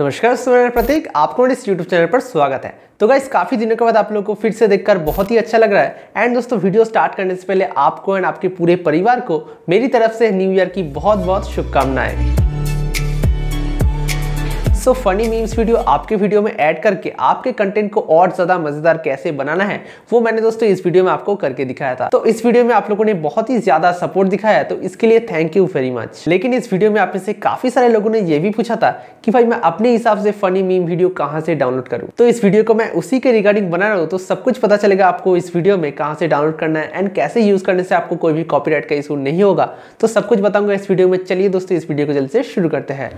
नमस्कार स्टूडेंट प्रतीक आपको मेरे इस YouTube चैनल पर स्वागत है तो गाइस काफ़ी दिनों के बाद आप लोगों को फिर से देखकर बहुत ही अच्छा लग रहा है एंड दोस्तों वीडियो स्टार्ट करने से पहले आपको एंड आपके पूरे परिवार को मेरी तरफ से न्यू ईयर की बहुत बहुत शुभकामनाएं सो फनी मीम्स वीडियो आपके वीडियो में ऐड करके आपके कंटेंट को और ज़्यादा मज़ेदार कैसे बनाना है वो मैंने दोस्तों इस वीडियो में आपको करके दिखाया था तो इस वीडियो में आप लोगों ने बहुत ही ज़्यादा सपोर्ट दिखाया तो इसके लिए थैंक यू वेरी मच लेकिन इस वीडियो में आप में से काफ़ी सारे लोगों ने यह भी पूछा था कि भाई मैं अपने हिसाब से फनी मीम वीडियो कहाँ से डाउनलोड करूँ तो इस वीडियो को मैं उसी के रिगार्डिंग बना रहा हूँ तो सब कुछ पता चलेगा आपको इस वीडियो में कहाँ से डाउनलोड करना है एंड कैसे यूज़ करने से आपको कोई भी कॉपी का इशू नहीं होगा तो सब कुछ बताऊंगा इस वीडियो में चलिए दोस्तों इस वीडियो को जल्द से शुरू करते हैं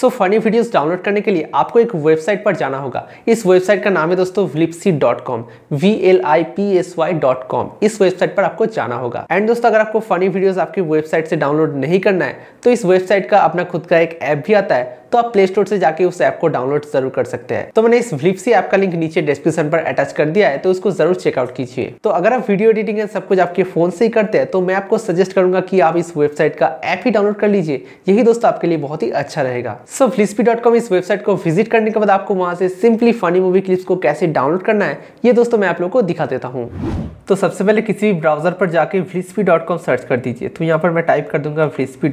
सो फनी वीडियोस डाउनलोड करने के लिए आपको एक वेबसाइट पर जाना होगा इस वेबसाइट का नाम है दोस्तों Flipsy dot com V L I P S Y dot com इस वेबसाइट पर आपको जाना होगा एंड दोस्तों अगर आपको फनी वीडियोस आपकी वेबसाइट से डाउनलोड नहीं करना है तो इस वेबसाइट का अपना खुद का एक ऐप भी आता है तो आप प्ले स्टोर से जाके उस ऐप को डाउनलोड जरूर कर सकते हैं तो मैंने इस फ्लिपसी ऐप का लिंक नीचे डिस्क्रिप्शन पर अटैच कर दिया है तो उसको जरूर चेकआउट कीजिए तो अगर आप वीडियो एडिटिंग है सब कुछ आपके फोन से ही करते हैं तो मैं आपको सजेस्ट करूंगा कि आप इस वेबसाइट का ऐप ही डाउनलोड कर लीजिए यही दोस्तों आपके लिए बहुत ही अच्छा रहेगा सो so, फ्लिस्पी कॉम इस वेबसाइट को विजिट करने के बाद आपको वहाँ से सिंपली फनी मूवी क्लिप्स को कैसे डाउनलोड करना है ये दोस्तों मैं आप लोगों को दिखा देता हूँ तो सबसे पहले किसी भी ब्राउजर पर जाके फ्लिस्पी सर्च कर दीजिए तो यहाँ पर मैं टाइप कर दूंगा फ्लिस्पी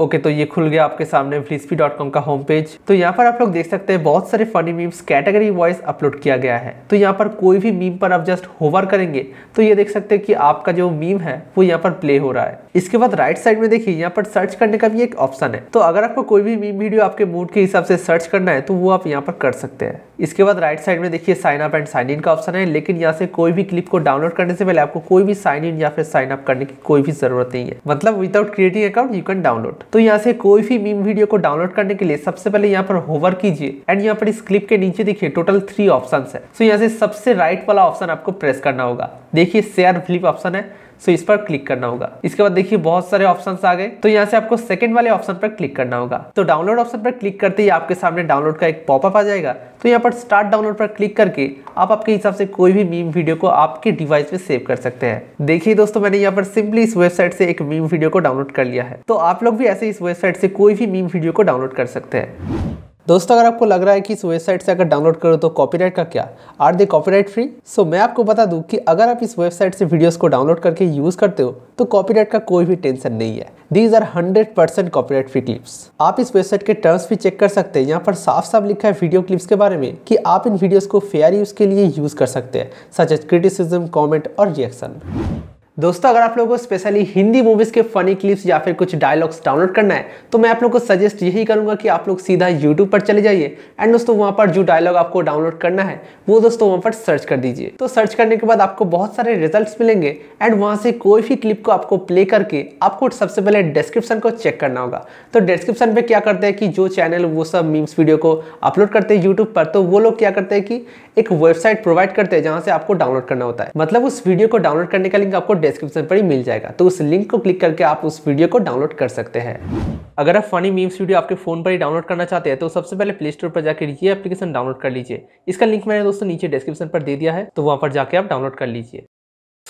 ओके okay, तो ये खुल गया आपके सामने फ्लिस्पी का होम पेज तो यहाँ पर आप लोग देख सकते हैं बहुत सारे funny memes category wise upload किया गया है तो यहाँ पर कोई भी मीम पर आप जस्ट होवर करेंगे तो ये देख सकते हैं कि आपका जो मीम है वो यहाँ पर प्ले हो रहा है इसके बाद राइट साइड में देखिए यहाँ पर सर्च करने का भी एक ऑप्शन है तो अगर आपको कोई भी मीम वीडियो आपके मूड के हिसाब से सर्च करना है तो वो आप यहाँ पर कर सकते हैं इसके बाद राइट साइड में देखिए sign up and sign in का ऑप्शन है लेकिन यहाँ से कोई भी क्लिप को डाउनलोड करने से पहले आपको कोई भी साइन इन या फिर साइन अप करने की कोई भी जरूरत नहीं है मतलब without creating account you can download तो यहाँ से कोई भी मीम वीडियो को डाउनलोड करने के लिए सबसे पहले यहाँ पर होवर कीजिए एंड यहाँ पर इस क्लिप के नीचे देखिए टोटल थ्री ऑप्शन है सो यहाँ से सबसे राइट वाला ऑप्शन आपको प्रेस करना होगा देखिए शेयर फ्लिप ऑप्शन है सो इस पर क्लिक करना होगा इसके बाद देखिए बहुत सारे ऑप्शन आ गए तो यहाँ से आपको सेकंड वाले ऑप्शन पर क्लिक करना होगा तो डाउनलोड ऑप्शन पर क्लिक करते ही आपके सामने डाउनलोड का एक पॉपअप आ जाएगा तो यहाँ पर स्टार्ट डाउनलोड पर क्लिक करके आप आपके हिसाब से कोई भी मीम वीडियो को आपके डिवाइस में सेव कर सकते हैं देखिए दोस्तों मैंने यहाँ पर सिंपली इस वेबसाइट से एक मीम वीडियो को डाउनलोड कर लिया है तो आप लोग भी ऐसे इस वेबसाइट से कोई भी मीम वीडियो को डाउनलोड कर सकते हैं दोस्तों अगर आपको लग रहा है कि इस वेबसाइट से अगर डाउनलोड करो तो कॉपीराइट का क्या are they copyright free so मैं आपको बता दूं कि अगर आप इस वेबसाइट से वीडियोस को डाउनलोड करके यूज करते हो तो कॉपीराइट का कोई भी टेंशन नहीं है these are hundred percent copyright free clips आप इस वेबसाइट के टर्म्स भी चेक कर सकते हैं यहाँ पर साफ साफ लिखा है वीडियो क्लिप्स के बारे में कि आप इन वीडियोज को फेयर यूज के लिए यूज कर सकते हैं सच एज क्रिटिसिज्म कॉमेंट और रिएक्शन दोस्तों अगर आप लोगों को स्पेशली हिंदी मूवीज़ के फनी क्लिप्स या फिर कुछ डायलॉग्स डाउनलोड करना है तो मैं आप लोग को सजेस्ट यही करूंगा कि आप लोग सीधा यूट्यूब पर चले जाइए एंड दोस्तों वहां पर जो डायलॉग आपको डाउनलोड करना है वो दोस्तों वहां पर सर्च कर दीजिए तो सर्च करने के बाद आपको बहुत सारे रिजल्ट मिलेंगे एंड वहाँ से कोई भी क्लिप को आपको प्ले करके आपको सबसे पहले डिस्क्रिप्शन को चेक करना होगा तो डिस्क्रिप्शन पर क्या करते हैं कि जो चैनल वो सब मीम्स वीडियो को अपलोड करते हैं यूट्यूब पर तो वो लोग क्या करते हैं कि एक वेबसाइट प्रोवाइड करते हैं जहाँ से आपको डाउनलोड करना होता है मतलब उस वीडियो को डाउनलोड करने का लिंक आपको डिस्क्रिप्शन पर ही मिल जाएगा तो उस लिंक को क्लिक करके आप उस वीडियो को डाउनलोड कर सकते हैं अगर आप फनी मीम्स वीडियो आपके फ़ोन पर ही डाउनलोड करना चाहते हैं तो सबसे पहले प्ले स्टोर पर जाकर ये एप्लीकेशन डाउनलोड कर लीजिए इसका लिंक मैंने दोस्तों नीचे डिस्क्रिप्शन पर दे दिया है तो वहाँ पर जाकर आप डाउनलोड कर लीजिए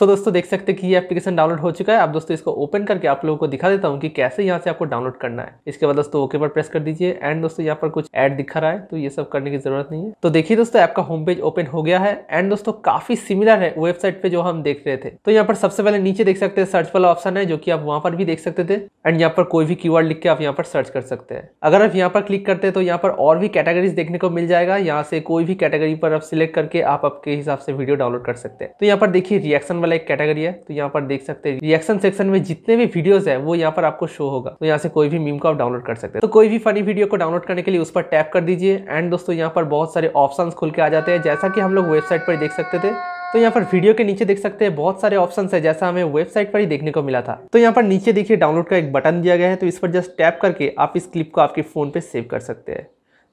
सो दोस्तों देख सकते हैं कि ये एप्लीकेशन डाउनलोड हो चुका है आप दोस्तों इसको ओपन करके आप लोगों को दिखा देता हूँ कि कैसे यहाँ से आपको डाउनलोड करना है इसके बाद दोस्तों ओके पर प्रेस कर दीजिए एंड दोस्तों यहाँ पर कुछ ऐड दिखा रहा है तो ये सब करने की जरूरत नहीं है तो देखिए दोस्तों ऐप का होम पेज ओपन हो गया है एंड दोस्तों काफी सिमिलर है वेबसाइट पे जो हम देख रहे थे तो यहाँ पर सबसे पहले नीचे देख सकते हैं सर्च वाला ऑप्शन है जो की आप वहाँ पर भी देख सकते थे एंड यहाँ पर कोई भी क्यू लिख के आप यहाँ पर सर्च कर सकते हैं अगर आप यहाँ पर क्लिक करते हैं तो यहाँ पर और भी कैटेगरीज देखने को मिल जाएगा यहाँ से कोई भी कैटेगरी पर आप सिलेक्ट करके आप आपके हिसाब से वीडियो डाउनलोड कर सकते हैं तो यहाँ पर देखिए रिएक्शन वाले वाला एक कैटेगरी है तो यहाँ पर देख सकते हैं रिएक्शन सेक्शन में जितने भी वीडियोस है वो यहाँ पर आपको शो होगा तो यहाँ से कोई भी मीम को आप डाउनलोड कर सकते हैं तो कोई भी फनी वीडियो को डाउनलोड करने के लिए उस पर टैप कर दीजिए एंड दोस्तों यहाँ पर बहुत सारे ऑप्शन खुल के आ जाते हैं जैसा कि हम लोग वेबसाइट पर देख सकते थे तो यहाँ पर वीडियो के नीचे देख सकते हैं बहुत सारे ऑप्शन है जैसा हमें वेबसाइट पर ही देखने को मिला था तो यहाँ पर नीचे देखिए डाउनलोड का एक बटन दिया गया है तो इस पर जस्ट टैप करके आप इस क्लिप को आपके फ़ोन पे सेव कर सकते हैं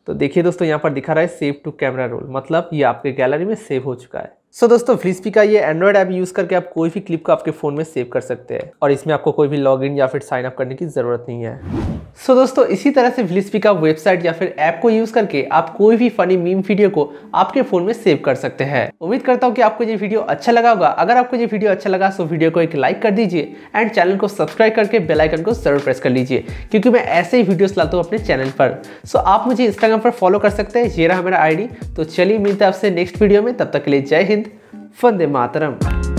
तो देखिए दोस्तों यहाँ पर दिखा रहा है सेव टू कैमरा रोल मतलब ये आपके गैलरी में सेव हो चुका है सो so, दोस्तों फ्लिस्पी का ये एंड्रॉयड ऐप यूज़ करके आप कोई भी क्लिप को आपके फ़ोन में सेव कर सकते हैं और इसमें आपको कोई भी लॉगिन या फिर साइन अप करने की ज़रूरत नहीं है सो so, दोस्तों इसी तरह से फ्लिस्पी का वेबसाइट या फिर ऐप को यूज़ करके आप कोई भी फनी मीम वीडियो को आपके फ़ोन में सेव कर सकते हैं उम्मीद करता हूँ कि आपको ये वीडियो अच्छा लगा होगा अगर आपको ये वीडियो अच्छा लगा तो वीडियो को एक लाइक कर दीजिए एंड चैनल को सब्सक्राइब करके बेलाइकन को जरूर प्रेस कर लीजिए क्योंकि मैं ऐसे ही वीडियोस लाता हूँ अपने चैनल पर सो आप मुझे इंस्टाग्राम पर फॉलो कर सकते हैं ये रहा मेरा आई तो चलिए मिलते हैं आपसे नेक्स्ट वीडियो में तब तक के लिए जय हिंद वंदे मातरम